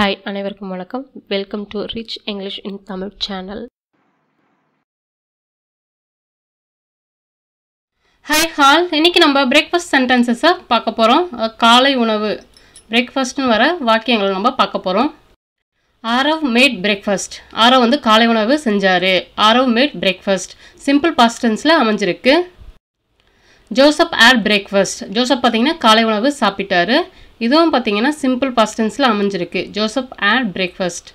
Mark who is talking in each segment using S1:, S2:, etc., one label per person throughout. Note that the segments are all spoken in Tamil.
S1: ஹாய் அனைவருக்கும் வணக்கம் welcome to rich English in Tamil channel hi all இன்னைக்கு நம்ம பிரேக்ஃபாஸ்ட் சென்டென்சஸை பார்க்க போகிறோம் காலை உணவு பிரேக்ஃபாஸ்ட்னு வர வாக்கியங்களை நம்ம பார்க்க போகிறோம் ஆரவ் மேட் பிரேக்ஃபாஸ்ட் ஆரவ் வந்து காலை உணவு செஞ்சார் ஆரவ் மேட் பிரேக்ஃபாஸ்ட் சிம்பிள் பாஸ்டன்ஸில் அமைஞ்சிருக்கு ஜோசப் ஆட் பிரேக்ஃபாஸ்ட் ஜோசப் பார்த்தீங்கன்னா காலை உணவு சாப்பிட்டாரு இதுவும் பார்த்தீங்கன்னா சிம்பிள் பாஸ்டன்ஸில் அமைஞ்சிருக்கு Joseph ate breakfast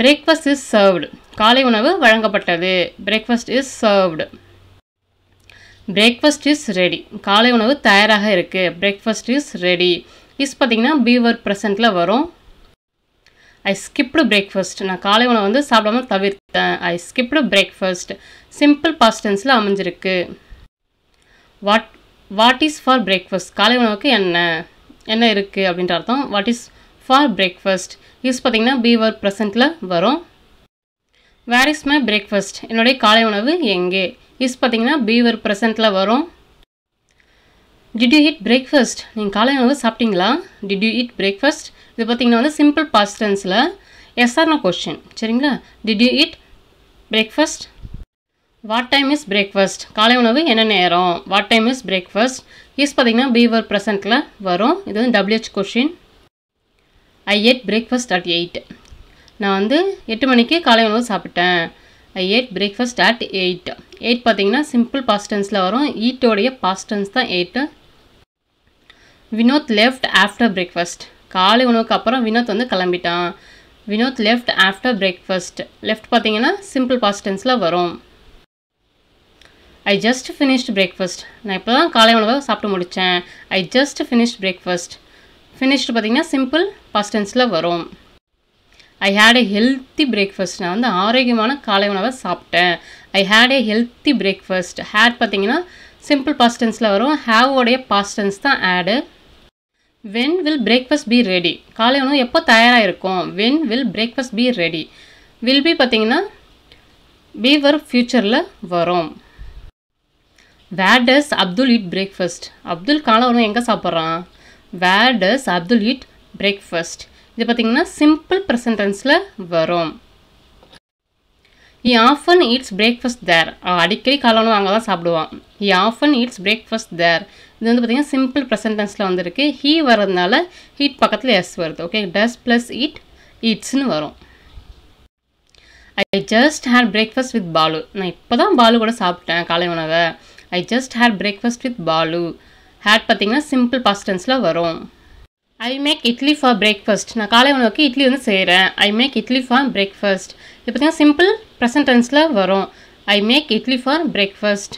S1: breakfast is served காலை உணவு வழங்கப்பட்டது breakfast is served breakfast is ready காலை உணவு தயாராக இருக்குது பிரேக்ஃபாஸ்ட் இஸ் ரெடி இஸ் பார்த்திங்கன்னா பீவர் ப்ரெசண்ட்டில் வரும் ஐ ஸ்கிப்டு பிரேக்ஃபாஸ்ட் நான் காலை உணவு வந்து சாப்பிடாம தவிர்த்தேன் ஐ ஸ்கிப்டு பிரேக்ஃபாஸ்ட் சிம்பிள் பாஸ்டன்ஸில் அமைஞ்சிருக்கு what what is for breakfast காலை உணவுக்கு என்ன என்ன இருக்குது அப்படின்ற அர்த்தம் what is for breakfast use பார்த்தீங்கன்னா பீவர் ப்ரெசென்ட்டில் வரும் வேர் இஸ் மை பிரேக்ஃபாஸ்ட் என்னுடைய காலை உணவு எங்கே இஸ் பார்த்தீங்கன்னா பீவர் ப்ரெசென்ட்டில் வரும் டிட் யூ ஹிட் பிரேக்ஃபாஸ்ட் நீங்கள் காலை உணவு சாப்பிட்டீங்களா டிட் யூ ஹிட் பிரேக்ஃபாஸ்ட் இது பார்த்திங்கன்னா வந்து சிம்பிள் பாஸ்டன்ஸில் எஸ்ஆர்னா கொஸ்டின் சரிங்களா did you eat breakfast what time is breakfast காலை உணவு என்ன நேரம் what time is breakfast is பார்த்தீங்கன்னா பீவர் ப்ரெசண்ட்டில் வரும் இது வந்து WH question I ate breakfast at eight நான் வந்து எட்டு மணிக்கு காலை உணவு சாப்பிட்டேன் I ate breakfast at eight eight பார்த்திங்கன்னா சிம்பிள் பாஸ்டன்ஸில் வரும் ஈட்டோடைய பாஸ்டன்ஸ் தான் eight Vinod left after breakfast காலை உணவுக்கு அப்புறம் வினோத் வந்து கிளம்பிட்டான் Vinod left after breakfast left பார்த்திங்கன்னா சிம்பிள் பாஸ்டன்ஸில் வரும் ஐ ஜஸ்ட் ஃபினிஷ்ட் பிரேக்ஃபாஸ்ட் நான் இப்போ தான் காலை உணவை சாப்பிட்டு முடித்தேன் I just finished breakfast finished பார்த்திங்கன்னா சிம்பிள் பஸ்டன்ஸில் வரும் I had a healthy breakfast நான் வந்து ஆரோக்கியமான காலை உணவை சாப்பிட்டேன் I had a healthy breakfast had பார்த்திங்கன்னா சிம்பிள் பாஸ்டன்ஸில் வரும் ஹேவோடைய பாஸ்டன்ஸ் தான் ஆடு when will breakfast be ready காலை உணவு எப்போ தயாராக இருக்கும் when will breakfast be ready will be பார்த்தீங்கன்னா பி வர் ஃப்யூச்சரில் வரும் where does Abdul eat breakfast Abdul காலவரம் எங்கே சாப்பிட்றான் வேர் டஸ் அப்துல் இட் பிரேக்ஃபாஸ்ட் இது பார்த்திங்கன்னா சிம்பிள் ப்ரெசன்டென்ஸில் வரும் he often eats breakfast there அடிக்கடி காலவனம் அங்கே தான் சாப்பிடுவான் he often eats breakfast there இது வந்து பார்த்திங்கன்னா சிம்பிள் ப்ரெசன்டென்ஸில் வந்திருக்கு ஹீ வர்றதுனால ஹீட் பக்கத்தில் எஸ் வருது ஓகே டஸ் ப்ளஸ் ஈட் ஈட்ஸ்னு வரும் I just had breakfast with Balu நான் இப்போ தான் பாலு கூட சாப்பிட்டேன் காலை உணவை I just had breakfast with Balu had பார்த்திங்கன்னா சிம்பிள் பாஸ்டன்ஸில் வரும் I make idli for breakfast நான் காலை உணவுக்கு இட்லி வந்து செய்கிறேன் I make idli for breakfast இது பார்த்தீங்கன்னா சிம்பிள் ப்ரெசன்ட் டென்ஸில் வரும் I make idli for breakfast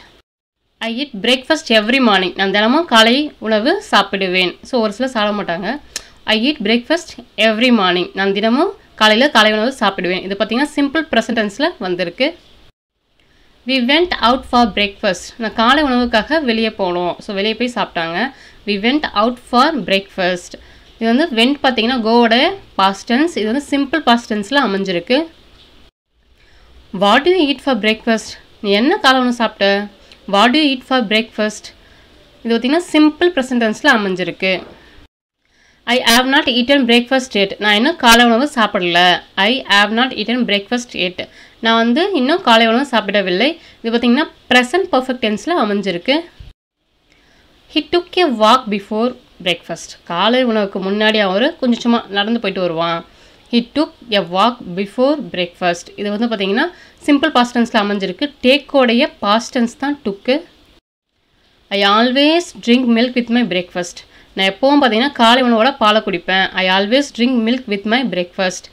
S1: I eat breakfast every morning நான் தினமும் காலை உணவு சாப்பிடுவேன் ஸோ ஒரு சிலர் சாப்பிட மாட்டாங்க I eat breakfast every morning நான் தினமும் காலையில் காலை உணவு சாப்பிடுவேன் இது பார்த்திங்கன்னா சிம்பிள் ப்ரெசன்டென்ஸில் வந்திருக்கு we went out for breakfast நான் காலை உணவுக்காக வெளியே போனோம் ஸோ வெளியே போய் சாப்பிட்டாங்க we went out for breakfast இது வந்து வெண்ட் பார்த்தீங்கன்னா கோவோட பாஸ்டன்ஸ் இது வந்து சிம்பிள் பாஸ்டன்ஸில் அமைஞ்சிருக்கு what you eat for breakfast நீ என்ன காலை உணவு சாப்பிட்ட what you eat for breakfast இது பார்த்திங்கன்னா சிம்பிள் ப்ரெசன்டென்ஸில் அமைஞ்சிருக்கு I have not eaten breakfast yet நான் இன்னும் காலை உணவு சாப்பிடல I have not eaten breakfast yet நான் வந்து இன்னும் காலை உணவு சாப்பிடவில்லை இது பார்த்திங்கன்னா ப்ரெசன்ட் பர்ஃபெக்ட் டென்ஸில் அமைஞ்சிருக்கு he took a walk before breakfast காலை உணவுக்கு முன்னாடி அவர் கொஞ்சம் சும்மா நடந்து போயிட்டு வருவான் he took a walk before breakfast இது வந்து பார்த்திங்கன்னா சிம்பிள் டென்ஸில் அமைஞ்சிருக்கு டேக்கோடைய டென்ஸ் தான் took I always drink milk with my breakfast நான் எப்போவும் பார்த்தீங்கன்னா காலை உணவோட பாலை குடிப்பேன் I always drink milk with my breakfast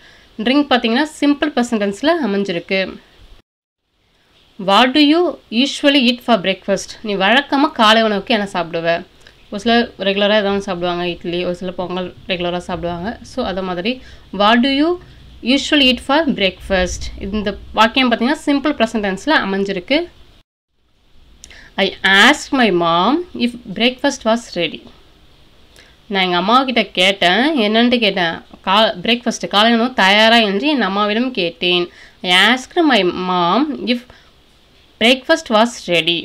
S1: drink பார்த்தீங்கன்னா சிம்பிள் பர்சன்டென்ஸில் அமைஞ்சிருக்கு what do you usually eat for breakfast நீ வழக்கமாக காலை உணவுக்கு என்ன சாப்பிடுவேன் ஒரு சில ரெகுலராக எதாவது சாப்பிடுவாங்க இட்லி ஒரு சில பொங்கல் ரெகுலராக சாப்பிடுவாங்க ஸோ அதை மாதிரி what do you usually eat for breakfast இந்த வாக்கியம் பார்த்தீங்கன்னா சிம்பிள் ப்ரெசன்டென்ஸில் அமைஞ்சிருக்கு I ask my mom if breakfast was ready நான் எங்கள் அம்மாக்கிட்ட கேட்டேன் என்னென்னு கேட்டேன் கா பிரேக்ஃபாஸ்ட்டு காலையில் உணவு தயாராக என்று என் அம்மாவிடம் கேட்டேன் I my mom if breakfast was ready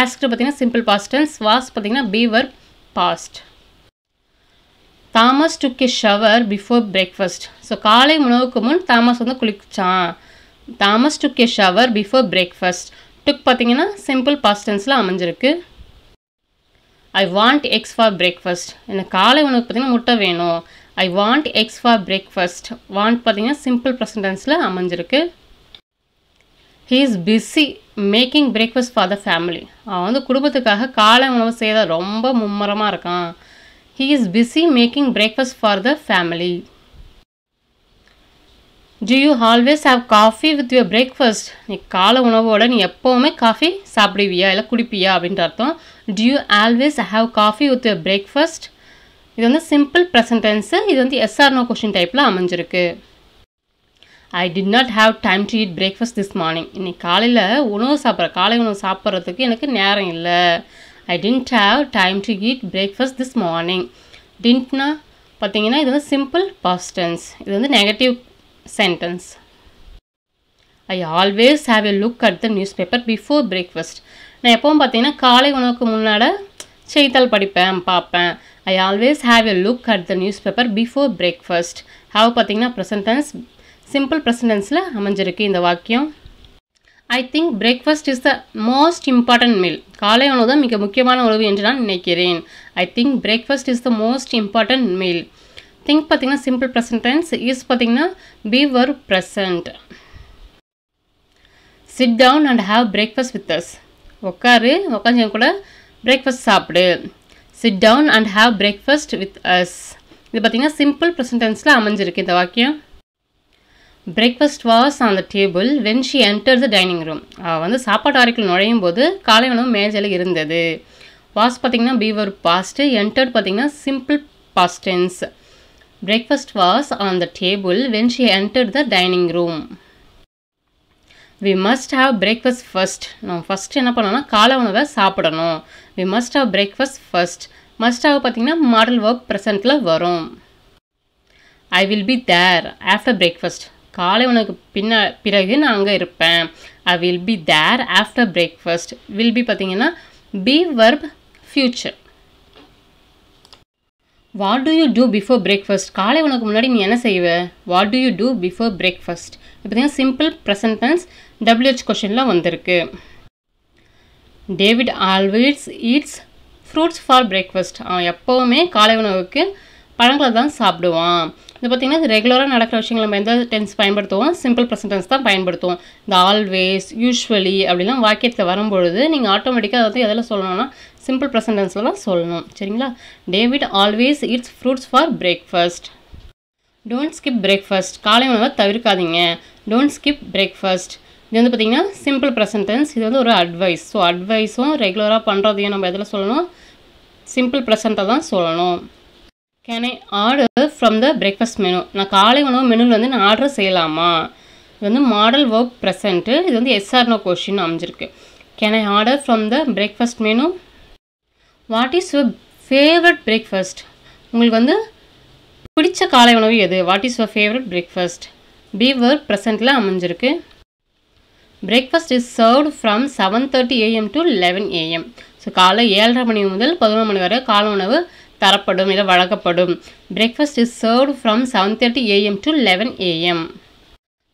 S1: ஆஸ்க்ரு பார்த்திங்கன்னா சிம்பிள் பாஸ்டன்ஸ் வாஸ் பார்த்திங்கன்னா be verb past Thomas took a shower before breakfast so காலை உணவுக்கு முன் தாமஸ் வந்து குளிச்சான் Thomas took a shower before breakfast took பார்த்திங்கன்னா சிம்பிள் பாஸ்டன்ஸில் அமைஞ்சிருக்கு I want eggs for breakfast எனக்கு காலை உணவுக்கு பார்த்திங்கன்னா முட்டை வேணும் I want eggs for breakfast want பார்த்திங்கன்னா சிம்பிள் ப்ரெசன்டென்ஸில் அமைஞ்சிருக்கு he is busy making breakfast for the family அவன் வந்து குடும்பத்துக்காக காலை உணவு செய்த ரொம்ப மும்முரமாக இருக்கான் he is busy making breakfast for the family do you always have coffee with your breakfast நீ காலை உணவோட நீ எப்போவுமே காஃபி சாப்பிடுவியா இல்லை குடிப்பியா அப்படின்ற அர்த்தம் do you always have coffee with your breakfast இது வந்து சிம்பிள் ப்ரெசன்டென்ஸு இது வந்து எஸ்ஆர்னோ கொஷின் டைப்பில் அமைஞ்சிருக்கு I did not have time to eat breakfast this morning இன்னைக்கு காலையில் உணவு சாப்பிட்ற காலை உணவு சாப்பிட்றதுக்கு எனக்கு நேரம் இல்லை I didn't have time to eat breakfast this morning டின்ட்னா பார்த்தீங்கன்னா இது வந்து சிம்பிள் பாஸ்டன்ஸ் இது வந்து negative sentence. I always have a look at the newspaper before breakfast நான் எப்பவும் பார்த்தீங்கன்னா காலை உணவுக்கு முன்னாட செய்தித்தாள் படிப்பேன் பார்ப்பேன் I always have a look at the newspaper before breakfast have பார்த்தீங்கன்னா ப்ரெசன்டென்ஸ் சிம்பிள் ப்ரெசன்டென்ஸில் அமைஞ்சிருக்கு இந்த வாக்கியம் I think breakfast is the most important meal காலை உணவு தான் மிக முக்கியமான உணவு என்று நான் நினைக்கிறேன் I think breakfast is the most important meal think பார்த்திங்கன்னா சிம்பிள் ப்ரெசன்ட் டென்ஸ் யூஸ் பார்த்திங்கன்னா be verb present sit down and have breakfast with us உட்காரு உட்காந்து கூட பிரேக்ஃபாஸ்ட் சாப்பிடு sit down and have breakfast with us இது பார்த்திங்கன்னா சிம்பிள் டென்ஸில் அமைஞ்சிருக்கு இந்த வாக்கியம் breakfast was on the table when she enter the dining room அவள் வந்து சாப்பாட்டு அறைக்குள் நுழையும் போது காலை உணவு மேஜையில் இருந்தது வாஸ் பார்த்திங்கன்னா பீவர் பாஸ்ட்டு என்டர்ட் பார்த்திங்கன்னா simple past tense Breakfast was on the table when she entered the dining room. We must have breakfast first நம்ம ஃபஸ்ட் என்ன பண்ணோம்னா காலை உணவை சாப்பிடணும் we must have breakfast first must have பார்த்திங்கன்னா மாடல் ஒர்க் ப்ரெசென்ட்டில் வரும் I will be there after breakfast காலை உணவுக்கு பின்ன பிறகு நான் அங்கே இருப்பேன் I will be there after breakfast will be பார்த்திங்கன்னா be verb future what do you do before breakfast காலை உனக்கு முன்னாடி நீ என்ன செய்வ what do you do before breakfast இப்போ தான் சிம்பிள் ப்ரெசன்ட் டென்ஸ் டபிள்யூஹெச் கொஷினில் வந்திருக்கு David always eats fruits for breakfast அவன் எப்போவுமே காலை உணவுக்கு பழங்களை தான் சாப்பிடுவான் இது பார்த்திங்கன்னா ரெகுலராக நடக்கிற விஷயங்கள் நம்ம எந்த டென்ஸ் பயன்படுத்துவோம் சிம்பிள் ப்ரெசன்ட் டென்ஸ் தான் பயன்படுத்துவோம் இந்த ஆல்வேஸ் யூஸ்வலி அப்படிலாம் வாக்கியத்தில் வரும்பொழுது நீங்கள் ஆட்டோமேட்டிக்காக அதை வந்து எதில் சொல்லணும்னா சிம்பிள் ப்ரெசன்டென்ஸில் தான் சொல்லணும் சரிங்களா David always eats fruits for breakfast don't skip breakfast காலை உணவை தவிர்க்காதீங்க டோன்ட் ஸ்கிப் பிரேக்ஃபாஸ்ட் இது வந்து பார்த்திங்கன்னா சிம்பிள் ப்ரெசன்டென்ஸ் இது வந்து ஒரு அட்வைஸ் ஸோ அட்வைஸும் ரெகுலராக பண்ணுறதையும் நம்ம எதில் சொல்லணும் சிம்பிள் ப்ரெசண்ட்டை தான் சொல்லணும் can I order from the breakfast menu நான் காலை உணவு மெனுவில் வந்து நான் ஆர்டர் செய்யலாமா இது வந்து மாடல் ஒர்க் ப்ரெசண்ட்டு இது வந்து எஸ்ஆர்னோ கொஷின் அமைஞ்சிருக்கு can I order from the breakfast menu what is your favourite breakfast உங்களுக்கு வந்து பிடிச்ச காலை உணவு எது what is your favourite breakfast be verb அமைஞ்சிருக்கு breakfast is served from seven thirty AM to eleven AM so காலை ஏழரை மணி முதல் பதினொரு மணி வரை காலை உணவு தரப்படும் இதை வழங்கப்படும் breakfast is served from seven thirty AM to eleven AM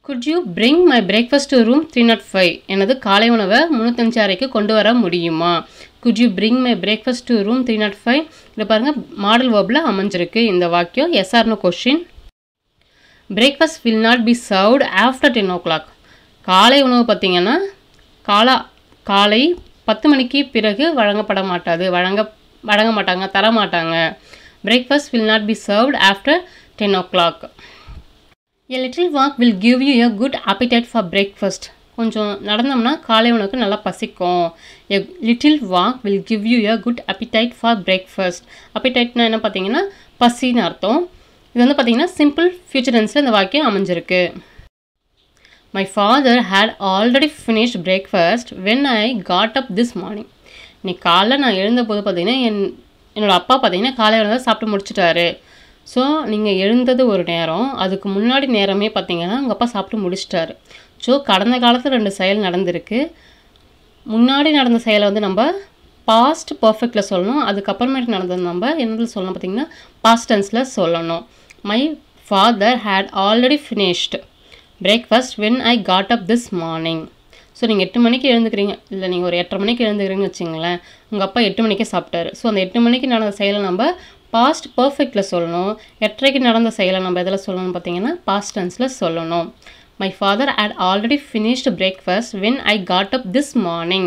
S1: could you bring my breakfast room three naught five எனது காலை உணவை முந்நூற்றஞ்சு அறைக்கு கொண்டு வர முடியுமா could you bring my breakfast to room three naught five இதை பாருங்கள் மாடல் வேர்பில் அமைஞ்சிருக்கு இந்த வாக்கியம் எஸ்ஆர்னு question breakfast will not be served after ten o'clock காலை உணவு பார்த்திங்கன்னா காலா காலை பத்து மணிக்கு பிறகு வழங்கப்பட மாட்டாது வழங்க வழங்க மாட்டாங்க தர மாட்டாங்க breakfast will not be served after ten o'clock a little walk will give you a good appetite for breakfast கொஞ்சம் நடந்தோம்னா காலை உனக்கு நல்லா பசிக்கும் a little walk will give you a good appetite for breakfast அப்பிடைட்னா என்ன பார்த்தீங்கன்னா பசின்னு அர்த்தம் இது வந்து பார்த்தீங்கன்னா சிம்பிள் ஃபியூச்சரன்ஸில் இந்த வாக்கியம் அமைஞ்சிருக்கு my father had already finish breakfast when I got up this morning இன்னைக்கு காலைல நான் எழுந்தபோது பார்த்தீங்கன்னா என் என்னோடய அப்பா பார்த்தீங்கன்னா காலையில் தான் சாப்பிட்டு முடிச்சிட்டாரு ஸோ நீங்கள் எழுந்தது ஒரு நேரம் அதுக்கு முன்னாடி நேரமே பார்த்தீங்கன்னா உங்கள் அப்பா சாப்பிட்டு முடிச்சிட்டாரு ஸோ கடந்த காலத்தில் ரெண்டு செயல் நடந்திருக்கு முன்னாடி நடந்த செயலை வந்து நம்ம பாஸ்ட் பர்ஃபெக்டில் சொல்லணும் அதுக்கப்புறமேட்டு நடந்தது நம்ம என்னதில் சொல்லணும் பார்த்திங்கன்னா பாஸ்ட் டென்ஸில் சொல்லணும் my father had already finished breakfast when I got up this morning so நீங்கள் எட்டு மணிக்கு எழுந்துக்கிறீங்க இல்லை நீங்கள் ஒரு எட்டரை மணிக்கு எழுந்துக்கிறீங்கன்னு வச்சிங்களேன் உங்கள் அப்பா எட்டு மணிக்கே சாப்பிட்டாரு ஸோ அந்த எட்டு மணிக்கு நடந்த செயலை நம்ம பாஸ்ட் பர்ஃபெக்டில் சொல்லணும் எட்டரைக்கு நடந்த செயலை நம்ம எதில் சொல்லணும்னு பார்த்தீங்கன்னா பாஸ்ட் டென்ஸில் சொல்லணும் My father had already finished breakfast when I got up this morning.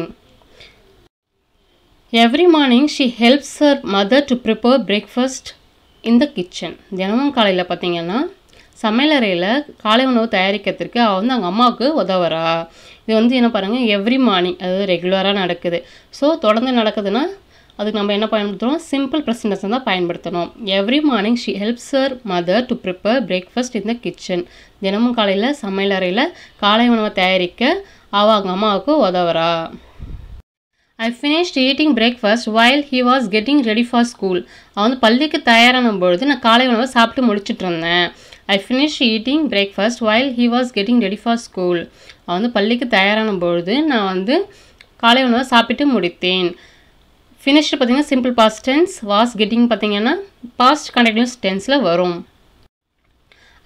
S1: Every morning she helps her mother to prepare breakfast the kitchen தினமும் காலையில் பார்த்தீங்கன்னா சமையலறையில் காலை உணவு தயாரிக்கிறதுக்கு அவள் வந்து அவங்க அம்மாவுக்கு உதவுறா இது வந்து என்ன பாருங்கள் எவ்ரி மார்னிங் அது ரெகுலராக நடக்குது ஸோ தொடர்ந்து நடக்குதுன்னா அதுக்கு நம்ம என்ன பயன்படுத்துகிறோம் சிம்பிள் ப்ரெசன்டேஷன் தான் பயன்படுத்தணும் every morning she helps her mother to prepare breakfast in the kitchen தினமும் காலையில் சமையல் அறையில் காலை உணவை தயாரிக்க அவங்க அம்மாவுக்கு உதவுறா I finished eating breakfast while he was getting ready for school அவன் வந்து பள்ளிக்கு தயாரான பொழுது நான் காலை உணவை சாப்பிட்டு முடிச்சுட்டு இருந்தேன் I finish eating breakfast while he was getting ready for school அவன் வந்து பள்ளிக்கு தயாரான பொழுது நான் வந்து காலை உணவை சாப்பிட்டு முடித்தேன் ஃபினிஷ்டு பார்த்தீங்கன்னா simple past tense was getting பார்த்திங்கன்னா பாஸ்ட் கண்டினியூஸ் டென்ஸில் வரும்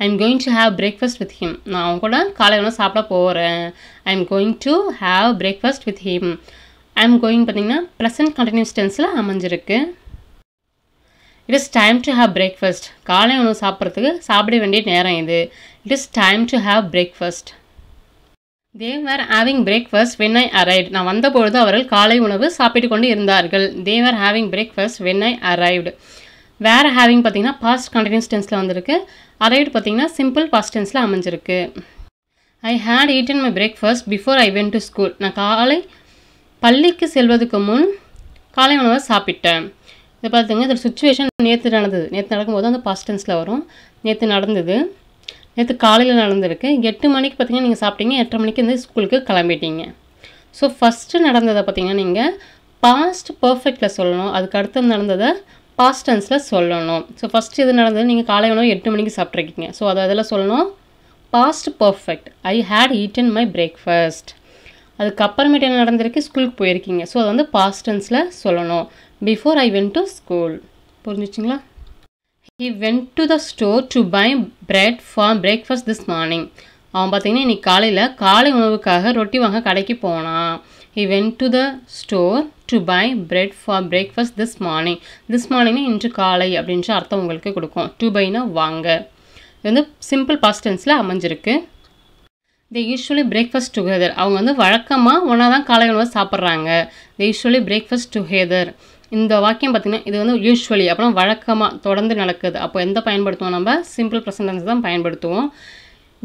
S1: I am going to have breakfast with him நான் அவங்க கூட காலை உணவு சாப்பிட போகிறேன் I am going to have breakfast with him I am going பார்த்தீங்கன்னா ப்ரெசன்ட் கண்டினியூஸ் டென்ஸில் அமைஞ்சிருக்கு it is time to have breakfast காலை உணவு சாப்பிட்றதுக்கு சாப்பிட வேண்டிய நேரம் இது it is time to have breakfast they were having breakfast when I arrived நான் வந்தபொழுது அவர்கள் காலை உணவு சாப்பிட்டு கொண்டு இருந்தார்கள் they were having breakfast when I arrived were having பார்த்தீங்கன்னா பாஸ்ட் கண்டினியூஸ் டென்ஸில் வந்திருக்கு அரைவ்டு பார்த்தீங்கன்னா சிம்பிள் பாஸ்ட் டென்ஸில் அமைஞ்சிருக்கு I had eaten my breakfast before I went to school நான் காலை பள்ளிக்கு செல்வதற்கு முன் காலை உணவை சாப்பிட்டேன் இதை பார்த்தீங்கன்னா இதோட சுச்சுவேஷன் நேற்று நடந்தது நேற்று நடக்கும்போது அந்த பாஸ்ட் டென்ஸில் வரும் நேற்று நடந்தது நேற்று காலையில் நடந்திருக்கு எட்டு மணிக்கு பார்த்தீங்கன்னா நீங்கள் சாப்பிட்டீங்க எட்டரை மணிக்கு வந்து ஸ்கூலுக்கு கிளம்பிட்டீங்க ஸோ ஃபஸ்ட்டு நடந்ததை பார்த்தீங்கன்னா நீங்கள் பாஸ்ட் பர்ஃபெக்டில் சொல்லணும் அதுக்கு அடுத்து நடந்ததை பாஸ்ட் டென்ஸில் சொல்லணும் ஸோ ஃபஸ்ட் இது நடந்தது நீங்கள் காலை உணவு எட்டு மணிக்கு சாப்பிட்ருக்கீங்க ஸோ அதை அதில் சொல்லணும் past perfect I had eaten my breakfast அதுக்கப்புறமேட்டு என்ன நடந்திருக்கு ஸ்கூலுக்கு போயிருக்கீங்க ஸோ அதை வந்து பாஸ்ட் டென்ஸில் சொல்லணும் before I went to school புரிஞ்சிச்சிங்களா he went to the store to buy bread for breakfast this morning அவன் பார்த்தீங்கன்னா இன்றைக்கி காலையில் காலை உணவுக்காக ரொட்டி வாங்க கடைக்கு போனான் he went to the store to buy bread for breakfast this morning this மார்னிங்னா இன்று காலை அப்படின்ற அர்த்தம் உங்களுக்கு கொடுக்கும் டு பைனா வாங்க இது வந்து சிம்பிள் பாஸ்டென்ஸில் அமைஞ்சிருக்கு தே யூஸ்வலி பிரேக்ஃபாஸ்ட் டுகெதர் அவங்க வந்து வழக்கமாக ஒன்றா தான் காலை உணவு சாப்பிட்றாங்க தே யூஸ்வலி பிரேக்ஃபாஸ்ட் டுகெதர் இந்த வாக்கியம் பார்த்திங்கன்னா இது வந்து யூஸ்வலி அப்புறம் வழக்கமாக தொடர்ந்து நடக்குது அப்போ எந்த பயன்படுத்துவோம் நம்ம சிம்பிள் ப்ரெசன்டென்ஸ் தான் பயன்படுத்துவோம்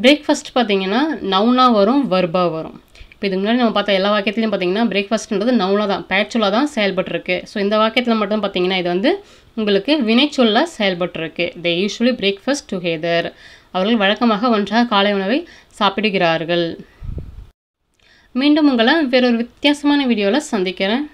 S1: பிரேக்ஃபாஸ்ட் பார்த்திங்கன்னா நவுனாக வரும் வர்பாக வரும் இப்போ இதுக்கு முன்னாடி நம்ம பார்த்தா எல்லா வாக்கியத்துலையும் பார்த்தீங்கன்னா பிரேக்ஃபாஸ்ட்ன்றது நவுனாக தான் பேச்சுலாக தான் செயல்பட்டுருக்கு ஸோ இந்த வாக்கியத்தில் மட்டும் பார்த்திங்கன்னா இது வந்து உங்களுக்கு வினைச்சொல்ல செயல்பட்டுருக்கு தே யூஸ்வலி பிரேக்ஃபாஸ்ட் டுகெதர் அவர்கள் வழக்கமாக ஒன்றாக காலை உணவை சாப்பிடுகிறார்கள் மீண்டும் உங்களை வேறொரு வித்தியாசமான வீடியோவில் சந்திக்கிறேன்